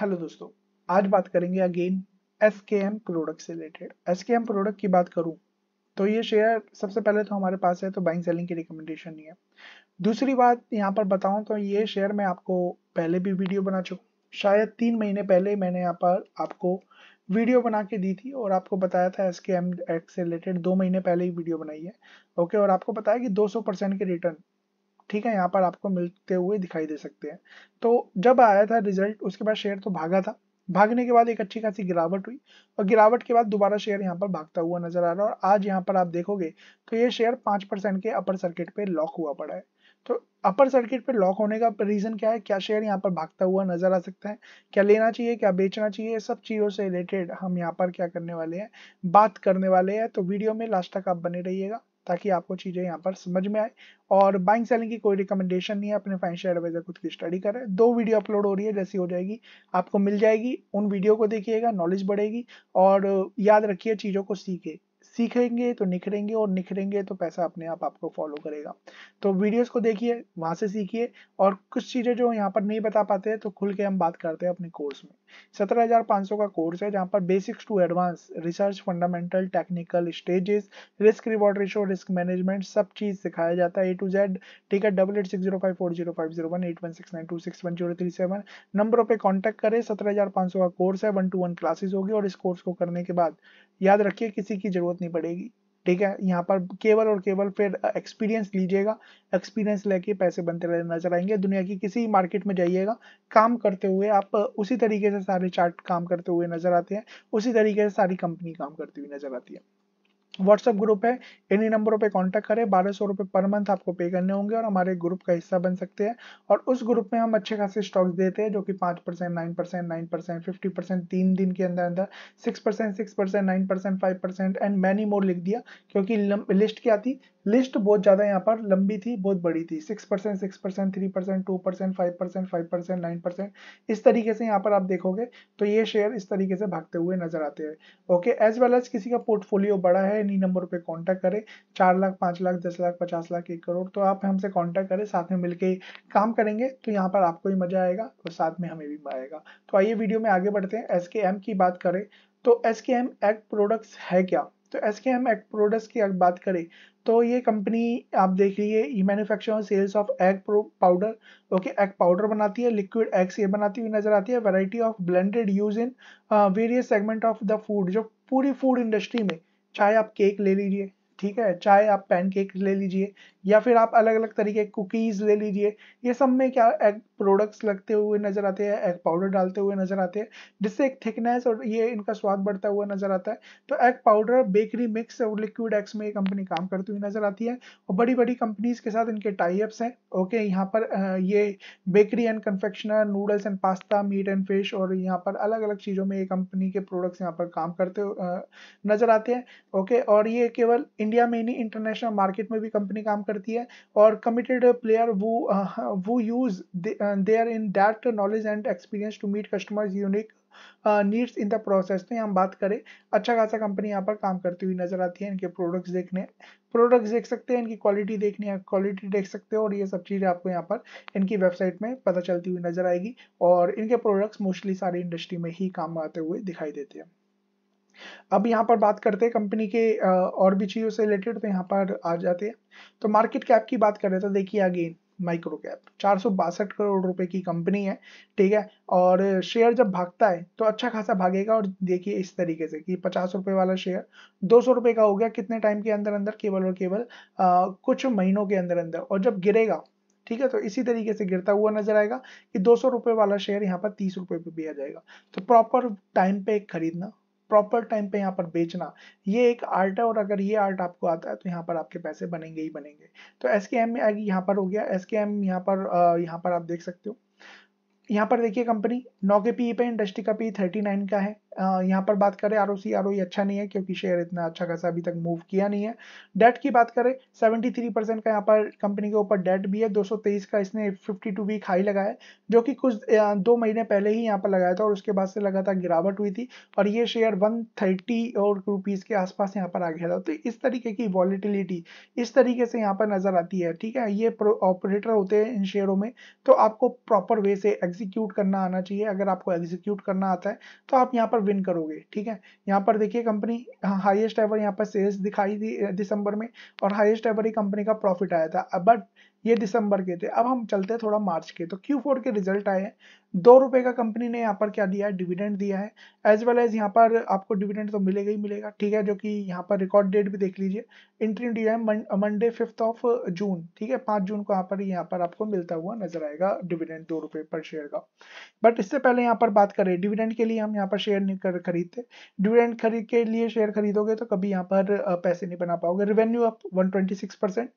hello दोस्तों आज बात करेंगे again S K M product से related S K M product की बात करूं तो ये शेयर सबसे पहले तो हमारे पास है तो बाइंग सेलिंग की रिकमेंडेशन नहीं है दूसरी बात यहाँ पर बताऊं तो ये शेयर मैं आपको पहले भी वीडियो बना चुका शायद तीन महीने पहले मैंने यहाँ पर आपको वीडियो बना के दी थी और आपको बताया था एस के एम एक्स से रिलेटेड दो महीने पहले ही वीडियो बनाई है ओके और आपको बताया कि 200 परसेंट के रिटर्न ठीक है यहाँ पर आपको मिलते हुए दिखाई दे सकते हैं तो जब आया था रिजल्ट उसके बाद शेयर तो भागा था भागने के बाद एक अच्छी खासी गिरावट हुई और गिरावट के बाद दोबारा शेयर यहाँ पर भागता हुआ नजर आ रहा है और आज यहाँ पर आप देखोगे तो ये शेयर पांच परसेंट के अपर सर्किट पे लॉक हुआ पड़ा है तो अपर सर्किट पे लॉक होने का रीजन क्या है क्या शेयर यहाँ पर भागता हुआ नजर आ सकता है क्या लेना चाहिए क्या बेचना चाहिए सब चीज़ों से रिलेटेड हम यहाँ पर क्या करने वाले हैं बात करने वाले हैं तो वीडियो में लास्ट तक आप बने रहिएगा ताकि आपको चीज़ें यहाँ पर समझ में आए और बाइंग सेलिंग की कोई रिकमेंडेशन नहीं है अपने फाइनेंशियल एडवाइजर खुद की स्टडी करें दो वीडियो अपलोड हो रही है जैसी हो जाएगी आपको मिल जाएगी उन वीडियो को देखिएगा नॉलेज बढ़ेगी और याद रखिए चीज़ों को सीखे सीखेंगे तो निखरेंगे और निखरेंगे तो पैसा अपने आप आपको फॉलो करेगा तो वीडियोस को देखिए वहाँ से सीखिए और कुछ चीज़ें जो यहाँ पर नहीं बता पाते हैं तो खुल के हम बात करते हैं अपने कोर्स में सत्रह हज़ार पाँच सौ का कोर्स है जहाँ पर basics to advance research fundamental technical stages risk reward ratio risk management सब चीज़ सिखाया जाता है ए टू जेड ठीक है double eight six zero five four zero five zero one eight one six nine two six one zero three seven नंबरों पर contact करें सत्रह हज़ार पांच सौ का कोर्स है वन टू वन क्लासेस होगी और इस कोर्स को करने के बाद याद रखिए किसी की जरूरत नहीं सीखनी पड़ेगी ठीक है यहाँ पर केवल और केवल फिर एक्सपीरियंस लीजिएगा एक्सपीरियंस लेके पैसे बनते नजर आएंगे दुनिया की किसी मार्केट में जाइएगा काम करते हुए आप उसी तरीके से सारे चार्ट काम करते हुए नजर आते हैं उसी तरीके से सारी कंपनी काम करती हुई नजर आती है व्हाट्सएप ग्रुप है इन्हीं नंबरों पे कांटेक्ट करें बारह सौ रुपये पर मंथ आपको पे करने होंगे और हमारे ग्रुप का हिस्सा बन सकते हैं और उस ग्रुप में हम अच्छे खासे स्टॉक्स देते हैं जो कि पाँच percent nine percent nine percent fifty percent तीन दिन के अंदर अंदर six percent six percent nine percent five percent and many more लिख दिया क्योंकि लिस्ट क्या थी लिस्ट बहुत ज़्यादा यहाँ पर लंबी थी बहुत बड़ी थी six percent six percent three percent two percent five percent five percent nine percent इस तरीके से यहाँ पर आप देखोगे तो ये शेयर इस तरीके से भागते हुए नजर आते हैं ओके एज वेल एज किसी का पोर्टफोलियो बड़ा है इन्हीं नंबर पर कॉन्टैक्ट करें चार लाख पाँच लाख दस लाख पचास लाख एक करोड़ तो आप हमसे कॉन्टैक्ट करें साथ में मिलकर काम करेंगे तो यहाँ पर आपको भी मजा आएगा और साथ में हमें भी मजा आएगा तो आइए वीडियो में आगे बढ़ते हैं एस की बात करें तो S K M act products है क्या तो S K M egg products की अगर बात करें तो ये कंपनी आप देख लीजिए मैन्युफैक्चर और sales of egg powder okay egg powder बनाती है लिक्विड एग्स ये बनाती हुई नजर आती है variety of blended use in various segment of the food जो पूरी फूड इंडस्ट्री में चाहे आप केक ले लीजिए ठीक है चाहे आप पैनकेक ले लीजिए या फिर आप अलग अलग तरीके कुकीज़ ले लीजिए ये सब में क्या एग प्रोडक्ट्स लगते हुए नज़र आते हैं एग पाउडर डालते हुए नज़र आते हैं जिससे एक थिकनेस और ये इनका स्वाद बढ़ता हुआ नज़र आता है तो एग पाउडर बेकरी मिक्स और लिक्विड एग्स में ये कंपनी काम करती हुई नज़र आती है और बड़ी बड़ी कंपनीज़ के साथ इनके टाइप्स हैं ओके यहाँ पर ये bakery and confectioner noodles and pasta meat and fish और यहाँ पर अलग अलग चीज़ों में ये कंपनी के प्रोडक्ट्स यहाँ पर काम करते नज़र आते हैं ओके और ये केवल इंडिया में नहीं इंटरनेशनल मार्केट में भी कंपनी काम करती है और कमिटेड प्लेयर वो uh, वो use their in that knowledge and experience to meet customers unique needs in the process तो यहाँ बात करें अच्छा खासा कंपनी यहाँ पर काम करती हुई नजर आती है इनके प्रोडक्ट्स देखने प्रोडक्ट्स देख सकते हैं इनकी क्वालिटी देखनी है क्वालिटी देख सकते हो और ये सब चीज़ें आपको यहाँ पर इनकी वेबसाइट में पता चलती हुई नजर आएगी और इनके प्रोडक्ट्स मोस्टली सारी इंडस्ट्री में ही काम आते हुए दिखाई देते हैं अब यहाँ पर बात करते हैं कंपनी के और भी चीज़ों से रिलेटेड तो यहाँ पर आ जाते हैं तो मार्केट कैप की बात कर रहे थे तो देखिए अगेन माइक्रो कैप चार करोड़ रुपए की कंपनी है ठीक है और शेयर जब भागता है तो अच्छा खासा भागेगा और देखिए इस तरीके से कि पचास रुपए वाला शेयर दो सौ रुपए का हो गया कितने टाइम के अंदर अंदर केवल और केवल आ, कुछ महीनों के अंदर अंदर और जब गिरेगा ठीक है तो इसी तरीके से गिरता हुआ नजर आएगा कि दो सौ रुपए वाला शेयर यहाँ पर तीस रुपए पे भी आ जाएगा तो प्रॉपर टाइम पे खरीदना प्रॉपर टाइम पे यहाँ पर बेचना ये एक आर्ट है और अगर ये आर्ट आपको आता है तो यहाँ पर आपके पैसे बनेंगे ही बनेंगे तो एस के एम में आएगी यहाँ पर हो गया एस के एम यहाँ पर यहाँ पर आप देख सकते हो यहाँ पर देखिए कंपनी नौ के पी e पे इंडस्ट्री का पी थर्टी नाइन का है यहाँ पर बात करें आर ओ e अच्छा नहीं है क्योंकि शेयर इतना अच्छा खासा अभी तक मूव किया नहीं है डेट की बात करें सेवेंटी थ्री परसेंट का यहाँ पर कंपनी के ऊपर डेट भी है दो सौ तेईस का इसने फिफ्टी टू वीक हाई लगाया जो कि कुछ दो महीने पहले ही यहाँ पर लगाया था और उसके बाद से लगातार गिरावट हुई थी और ये शेयर वन थर्टी और रुपीज़ के आसपास यहाँ पर आ गया था तो इस तरीके की वॉलिटिलिटी इस तरीके से यहाँ पर नज़र आती है ठीक है ये ऑपरेटर होते हैं इन शेयरों में तो आपको प्रॉपर वे से एग्जीक्यूट करना आना चाहिए अगर आपको एग्जीक्यूट करना आता है तो आप यहाँ पर विन करोगे ठीक है यहाँ पर देखिए कंपनी हाईएस्ट एवर यहाँ पर सेल्स दिखाई थी दिसंबर में और हाईएस्ट एवर ही कंपनी का प्रॉफिट आया था बट ये दिसंबर के थे अब हम चलते हैं थोड़ा मार्च के तो क्यू के रिजल्ट आए हैं दो रुपए का कंपनी ने यहाँ पर क्या दिया है डिविडेंड दिया है एज वेल एज यहाँ पर आपको डिविडेंड तो मिलेगा ही मिलेगा ठीक है जो कि यहाँ पर रिकॉर्ड डेट भी देख लीजिए इंट्री डी है मंडे फिफ्थ ऑफ जून ठीक है पाँच जून को यहाँ पर यहाँ पर आपको मिलता हुआ नजर आएगा डिविडेंड दो रुपए पर शेयर का बट इससे पहले यहाँ पर बात करें डिविडेंड के लिए हम यहाँ पर शेयर नहीं कर खरीदते डिविडेंड खरीद के लिए शेयर खरीदोगे तो कभी यहाँ पर uh, पैसे नहीं बना पाओगे revenue up one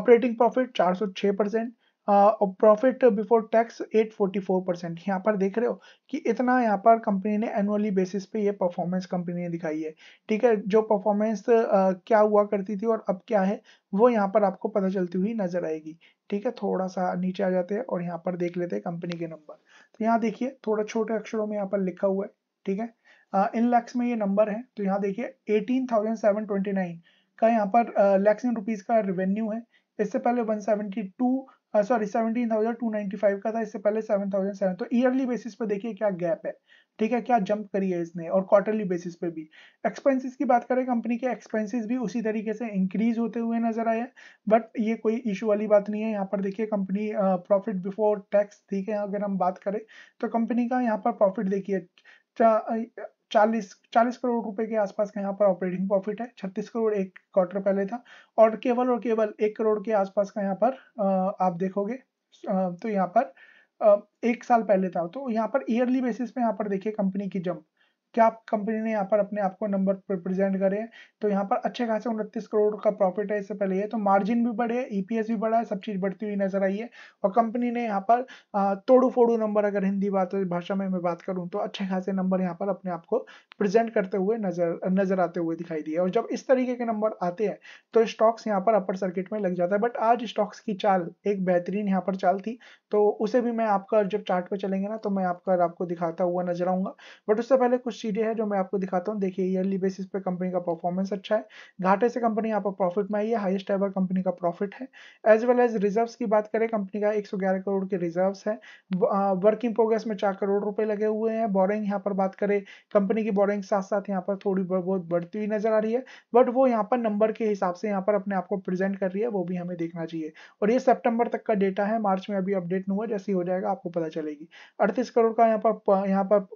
operating profit चार प्रॉफिट बिफोर टैक्स 844 परसेंट यहाँ पर देख रहे हो कि इतना यहाँ पर कंपनी ने एनुअली बेसिस पे ये परफॉर्मेंस कंपनी ने दिखाई है ठीक है जो परफॉर्मेंस क्या हुआ करती थी और अब क्या है वो यहाँ पर आपको पता चलती हुई नजर आएगी ठीक है थोड़ा सा नीचे आ जाते हैं और यहाँ पर देख लेते हैं कंपनी के नंबर तो यहाँ देखिए थोड़ा छोटे अक्षरों में यहाँ पर लिखा हुआ है ठीक है इन लैक्स में ये नंबर है तो यहाँ देखिए एटीन का यहाँ पर लैक्स इन रुपीज का रेवेन्यू है इससे पहले 172 sorry seventeen thousand two ninety five का था इससे पहले सेवन थाउजेंड सेवन तो ईयरली बेसिस पे देखिए क्या गैप है ठीक है क्या जंप करी है इसने और क्वार्टरली बेसिस पे भी एक्सपेंसेस की बात करें कंपनी के एक्सपेंसेस भी उसी तरीके से इंक्रीज होते हुए नजर आए बट ये कोई इशू वाली बात नहीं है यहाँ पर देखिए कंपनी प्रॉफिट बिफोर टैक्स ठीक है अगर हम बात करें तो कंपनी का यहाँ पर प्रॉफिट देखिए 40 चालीस करोड़ रुपए के आसपास का यहाँ पर ऑपरेटिंग प्रॉफिट है 36 करोड़ एक क्वार्टर पहले था और केवल और केवल एक करोड़ के आसपास का यहाँ पर आप देखोगे तो यहाँ पर एक साल पहले था तो यहाँ पर ईयरली बेसिस पे यहाँ पर देखिए कंपनी की जंप क्या कंपनी ने यहाँ पर अपने आप को नंबर प्रेजेंट करे तो यहाँ पर अच्छे खासे उनतीस करोड़ का प्रॉफिट है इससे पहले ये तो मार्जिन भी बढ़े ईपीएस e भी बढ़ा है सब चीज़ बढ़ती हुई नजर आई है और कंपनी ने यहाँ पर तोड़ू फोड़ू नंबर अगर हिंदी बात भाषा में मैं बात करूँ तो अच्छे खासे नंबर यहाँ पर अपने आप को प्रेजेंट करते हुए नजर नजर आते हुए दिखाई दिए और जब इस तरीके के नंबर आते हैं तो स्टॉक्स यहाँ पर अपर सर्किट में लग जाता है बट आज स्टॉक्स की चाल एक बेहतरीन यहाँ पर चाल थी तो उसे भी मैं आपका जब चार्ट पे चलेंगे ना तो मैं आपका आपको दिखाता हुआ नजर आऊंगा बट उससे पहले कुछ चीज़ें हैं जो मैं आपको दिखाता हूँ देखिए ईयरली बेसिस पे कंपनी का परफॉर्मेंस अच्छा है घाटे से कंपनी यहाँ पर प्रॉफिट में आई है हाईएस्ट एवर कंपनी का प्रॉफिट है एज वेल एज रिजर्व्स की बात करें कंपनी का 111 करोड़ के रिजर्व्स है वर्किंग प्रोग्रेस में चार करोड़ रुपए लगे हुए हैं बोरिंग यहाँ पर बात करें कंपनी की बोरिंग साथ साथ यहाँ पर थोड़ी बहुत बढ़ती हुई नजर आ रही है बट वो यहाँ पर नंबर के हिसाब से यहाँ पर अपने आप को प्रेजेंट कर रही है वो भी हमें देखना चाहिए और ये सेप्टेम्बर तक का डेटा है मार्च में अभी अपडेट नहीं हुआ जैसे हो जाएगा आपको पता चलेगी अड़तीस करोड़ का यहाँ पर यहाँ पर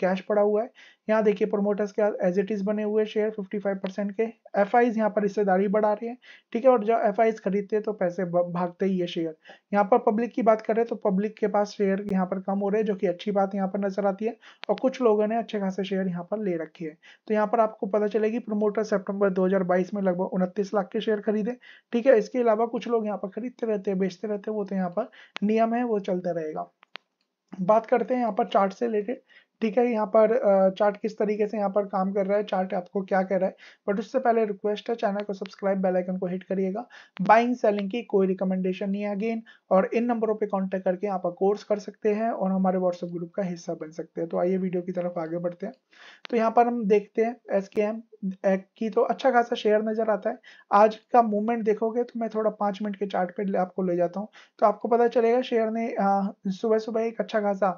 कैश पड़ा हुआ है यहाँ देखिए प्रोमोटर्स के एज इट इज़ बने हुए शेयर 55 परसेंट के एफ आईज यहाँ पर हिस्सेदारी बढ़ा रहे हैं ठीक है और जब एफ आईज खरीदते हैं तो पैसे भागते ही है शेयर यहाँ पर पब्लिक की बात करें तो पब्लिक के पास शेयर यहाँ पर कम हो रहे हैं जो कि अच्छी बात यहाँ पर नजर आती है और कुछ लोगों ने अच्छे खासे शेयर यहाँ पर ले रखे है तो यहाँ पर आपको पता चलेगी प्रोमोटर सेप्टेम्बर दो में लगभग उनतीस लाख के शेयर खरीदे ठीक है इसके अलावा कुछ लोग यहाँ पर खरीदते रहते हैं बेचते रहते हैं वो तो यहाँ पर नियम है वो चलता रहेगा बात करते हैं यहाँ पर चार्ट से रिलेटेड ठीक है यहाँ पर चार्ट किस तरीके से यहाँ पर काम कर रहा है चार्ट आपको क्या कर रहा है बट उससे पहले रिक्वेस्ट है चैनल को सब्सक्राइब बेल आइकन को हिट करिएगा बाइंग सेलिंग की कोई रिकमेंडेशन नहीं है अगेन और इन नंबरों पे कांटेक्ट करके आप कोर्स कर सकते हैं और हमारे व्हाट्सएप ग्रुप का हिस्सा बन सकते हैं तो आइए वीडियो की तरफ आगे बढ़ते हैं तो यहाँ पर हम देखते हैं एस के एम की तो अच्छा खासा शेयर नज़र आता है आज का मूवमेंट देखोगे तो मैं थोड़ा पांच मिनट के चार्ट पे आपको ले जाता हूँ तो आपको पता चलेगा शेयर ने सुबह सुबह एक अच्छा खासा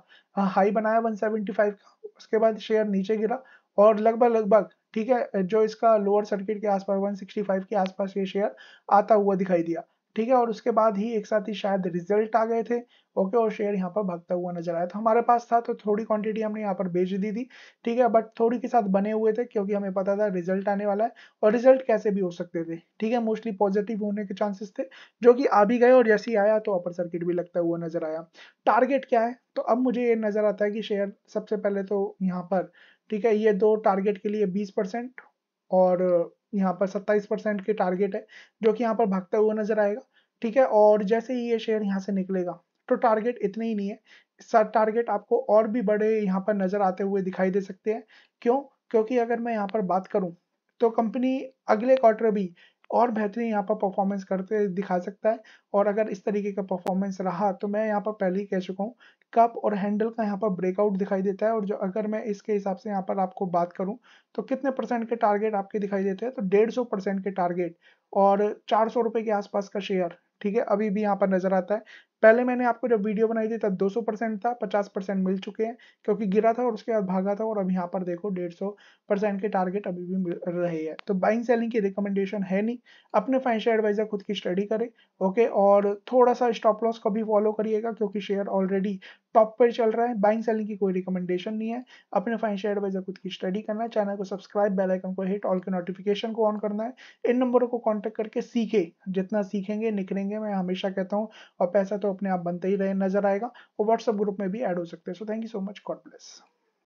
हाई बनाया 175 का उसके बाद शेयर नीचे गिरा और लगभग लगभग ठीक है जो इसका लोअर सर्किट के आसपास 165 के आसपास ये शेयर आता हुआ दिखाई दिया ठीक है और उसके बाद ही एक साथ ही शायद रिजल्ट आ गए थे ओके और शेयर यहाँ पर भागता हुआ नजर आया था हमारे पास था तो थोड़ी क्वांटिटी हमने यहाँ पर बेच दी थी ठीक है बट थोड़ी के साथ बने हुए थे क्योंकि हमें पता था रिजल्ट आने वाला है और रिजल्ट कैसे भी हो सकते थे ठीक है मोस्टली पॉजिटिव होने के चांसेस थे जो कि आ भी गए और जैसे ही आया तो अपर सर्किट भी लगता हुआ नजर आया टारगेट क्या है तो अब मुझे ये नजर आता है कि शेयर सबसे पहले तो यहाँ पर ठीक है ये दो टारगेट के लिए बीस परसेंट और यहाँ पर 27 परसेंट के टारगेट है जो कि यहाँ पर भागता हुआ नजर आएगा ठीक है और जैसे ही ये शेयर यहाँ से निकलेगा तो टारगेट इतने ही नहीं है टारगेट आपको और भी बड़े यहाँ पर नजर आते हुए दिखाई दे सकते हैं क्यों क्योंकि अगर मैं यहाँ पर बात करूँ तो कंपनी अगले क्वार्टर भी और बेहतरीन यहाँ पर परफॉर्मेंस करते दिखा सकता है और अगर इस तरीके का परफॉर्मेंस रहा तो मैं यहाँ पर पहले ही कह चुका हूँ कप और हैंडल का यहाँ पर ब्रेकआउट दिखाई देता है और जो अगर मैं इसके हिसाब से यहाँ पर आपको बात करूँ तो कितने परसेंट के टारगेट आपके दिखाई देते हैं तो डेढ़ सौ परसेंट के टारगेट और चार सौ के आसपास का शेयर ठीक है अभी भी यहाँ पर नजर आता है पहले मैंने आपको जब वीडियो बनाई थी तब 200 परसेंट था 50 परसेंट मिल चुके हैं क्योंकि गिरा था और उसके बाद भागा था और अब यहाँ पर देखो 150 परसेंट के टारगेट अभी भी मिल रहे हैं तो बाइंग सेलिंग की रिकमेंडेशन है नहीं अपने फाइनेंशियल एडवाइजर खुद की स्टडी करें ओके और थोड़ा सा स्टॉप लॉस को भी फॉलो करिएगा क्योंकि शेयर ऑलरेडी टॉप पर चल रहा है बाइंग सेलिंग की कोई रिकमेंडेशन नहीं है अपने फाइनेंशियल एडवाइजर खुद की स्टडी करना चैनल को सब्सक्राइब बेल आइकन को हिट ऑल के नोटिफिकेशन को ऑन करना है इन नंबरों को कॉन्टेक्ट करके सीखे जितना सीखेंगे निकलेंगे मैं हमेशा कहता हूँ और पैसा तो अपने आप बनते ही रहे नजर आएगा और व्हाट्सएप ग्रुप में भी ऐड हो सकते हैं so thank you so much God bless